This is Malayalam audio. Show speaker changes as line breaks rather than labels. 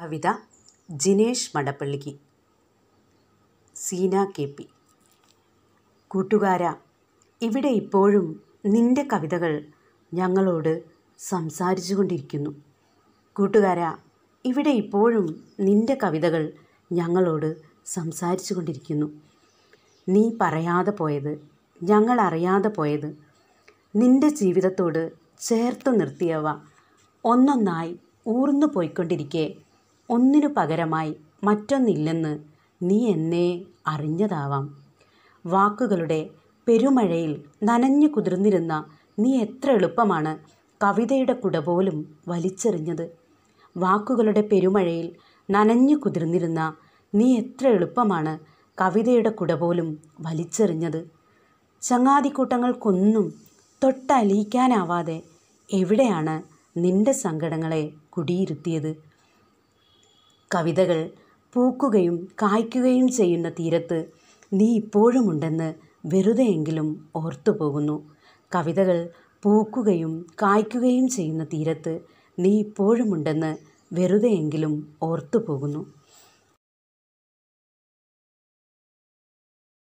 കവിത ജിനേഷ് മടപ്പള്ളിക്ക് സീന കെ പി കൂട്ടുകാര ഇവിടെ ഇപ്പോഴും നിന്റെ കവിതകൾ ഞങ്ങളോട് സംസാരിച്ചു കൊണ്ടിരിക്കുന്നു കൂട്ടുകാര ഇവിടെ ഇപ്പോഴും നിന്റെ കവിതകൾ ഞങ്ങളോട് സംസാരിച്ചു കൊണ്ടിരിക്കുന്നു നീ പറയാതെ പോയത് ഞങ്ങൾ അറിയാതെ പോയത് നിന്റെ ജീവിതത്തോട് ചേർത്തു നിർത്തിയവ ഒന്നൊന്നായി ഊർന്നു പോയിക്കൊണ്ടിരിക്കേ ഒന്നിനു പകരമായി മറ്റൊന്നില്ലെന്ന് നീ എന്നെ അറിഞ്ഞതാവാം വാക്കുകളുടെ പെരുമഴയിൽ നനഞ്ഞു കുതിർന്നിരുന്ന നീ എത്ര എളുപ്പമാണ് കവിതയുടെ കുട പോലും വലിച്ചെറിഞ്ഞത് വാക്കുകളുടെ പെരുമഴയിൽ നനഞ്ഞു കുതിർന്നിരുന്ന നീ എത്ര എളുപ്പമാണ് കവിതയുടെ കുട പോലും വലിച്ചെറിഞ്ഞത് ചങ്ങാതിക്കൂട്ടങ്ങൾക്കൊന്നും തൊട്ടലിയിക്കാനാവാതെ എവിടെയാണ് നിന്റെ സങ്കടങ്ങളെ കുടിയിരുത്തിയത് കവിതകൾ പൂക്കുകയും കായ്ക്കുകയും ചെയ്യുന്ന തീരത്ത് നീ ഇപ്പോഴുമുണ്ടെന്ന് വെറുതെയെങ്കിലും ഓർത്തുപോകുന്നു കവിതകൾ പൂക്കുകയും കായ്ക്കുകയും ചെയ്യുന്ന തീരത്ത് നീ ഇപ്പോഴുമുണ്ടെന്ന് വെറുതെയെങ്കിലും ഓർത്തുപോകുന്നു